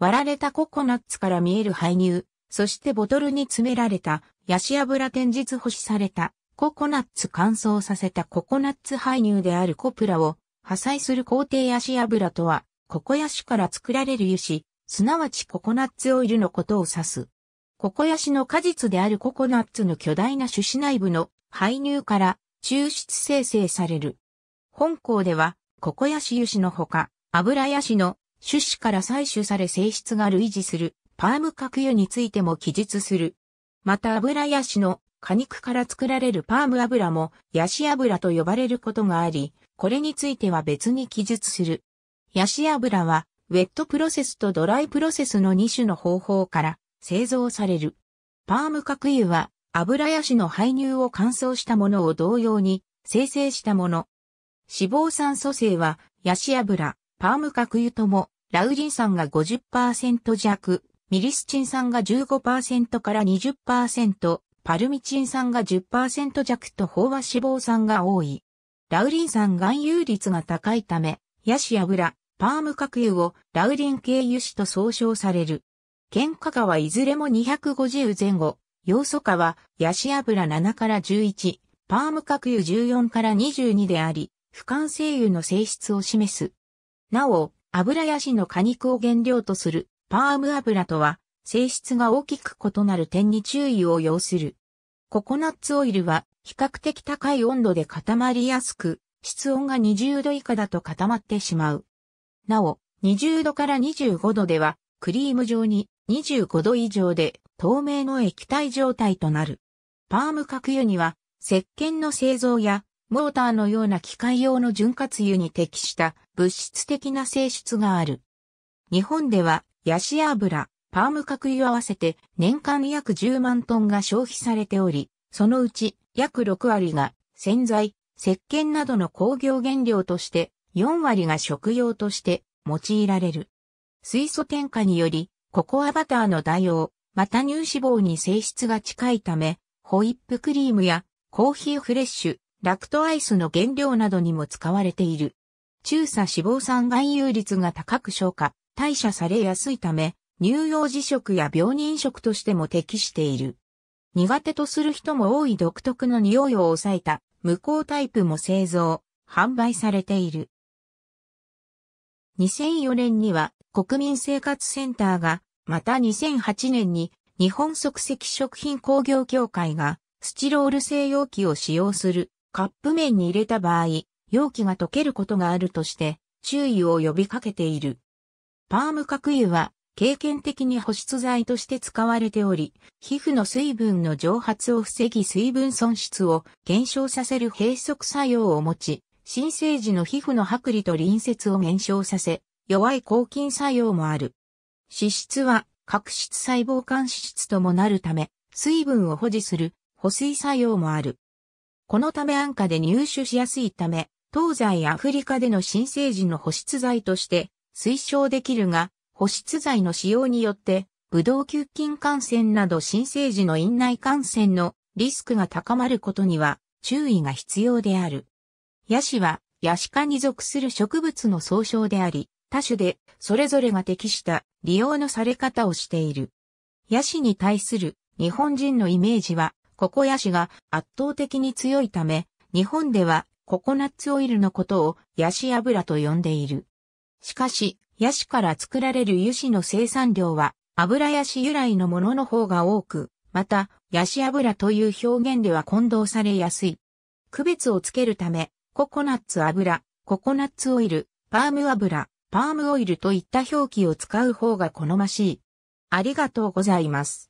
割られたココナッツから見える排乳、そしてボトルに詰められた、ヤシ油天日干しされた、ココナッツ乾燥させたココナッツ排乳であるコプラを、破砕する工程ヤシ油とは、ココヤシから作られる油脂、すなわちココナッツオイルのことを指す。ココヤシの果実であるココナッツの巨大な種子内部の排乳から抽出生成される。本校ではココヤシ油脂のほか、油ヤシの種子から採取され性質が類似するパーム核油についても記述する。また油ヤシの果肉から作られるパーム油もヤシ油と呼ばれることがあり、これについては別に記述する。ヤシ油はウェットプロセスとドライプロセスの2種の方法から製造される。パーム核油は油ヤシの排入を乾燥したものを同様に生成したもの。脂肪酸素性はヤシ油、パーム核油とも、ラウリン酸が50%弱、ミリスチン酸が15%から20%、パルミチン酸が10%弱と飽和脂肪酸が多い。ラウリン酸含有率が高いため、ヤシ油、パーム核油をラウリン系油脂と総称される。喧嘩化はいずれも250前後、要素化はヤシ油7から11、パーム核油14から22であり、不完成油の性質を示す。なお、油ヤシの果肉を原料とするパーム油とは性質が大きく異なる点に注意を要する。ココナッツオイルは比較的高い温度で固まりやすく、室温が20度以下だと固まってしまう。なお、20度から25度では、クリーム状に25度以上で透明の液体状態となる。パーム核油には、石鹸の製造やモーターのような機械用の潤滑油に適した物質的な性質がある。日本では、ヤシ油、パーム核油合わせて年間約10万トンが消費されており、そのうち約6割が洗剤、石鹸などの工業原料として、4割が食用として用いられる。水素添加により、ココアバターの代用、また乳脂肪に性質が近いため、ホイップクリームやコーヒーフレッシュ、ラクトアイスの原料などにも使われている。中鎖脂肪酸含有率が高く消化、代謝されやすいため、乳幼児食や病人食としても適している。苦手とする人も多い独特の匂いを抑えた無効タイプも製造、販売されている。2004年には国民生活センターが、また2008年に日本即席食品工業協会がスチロール製容器を使用するカップ麺に入れた場合、容器が溶けることがあるとして、注意を呼びかけている。パーム角油は、経験的に保湿剤として使われており、皮膚の水分の蒸発を防ぎ水分損失を減少させる閉塞作用を持ち、新生児の皮膚の剥離と隣接を減少させ、弱い抗菌作用もある。脂質は、角質細胞間脂質ともなるため、水分を保持する保水作用もある。このため安価で入手しやすいため、東西アフリカでの新生児の保湿剤として推奨できるが、保湿剤の使用によって、ブドウ球菌感染など新生児の院内感染のリスクが高まることには注意が必要である。ヤシは、ヤシ科に属する植物の総称であり、多種でそれぞれが適した利用のされ方をしている。ヤシに対する日本人のイメージはココヤシが圧倒的に強いため、日本ではココナッツオイルのことをヤシ油と呼んでいる。しかし、ヤシから作られる油脂の生産量は油ヤシ由来のものの方が多く、また、ヤシ油という表現では混同されやすい。区別をつけるため、ココナッツ油、ココナッツオイル、パーム油、パームオイルといった表記を使う方が好ましい。ありがとうございます。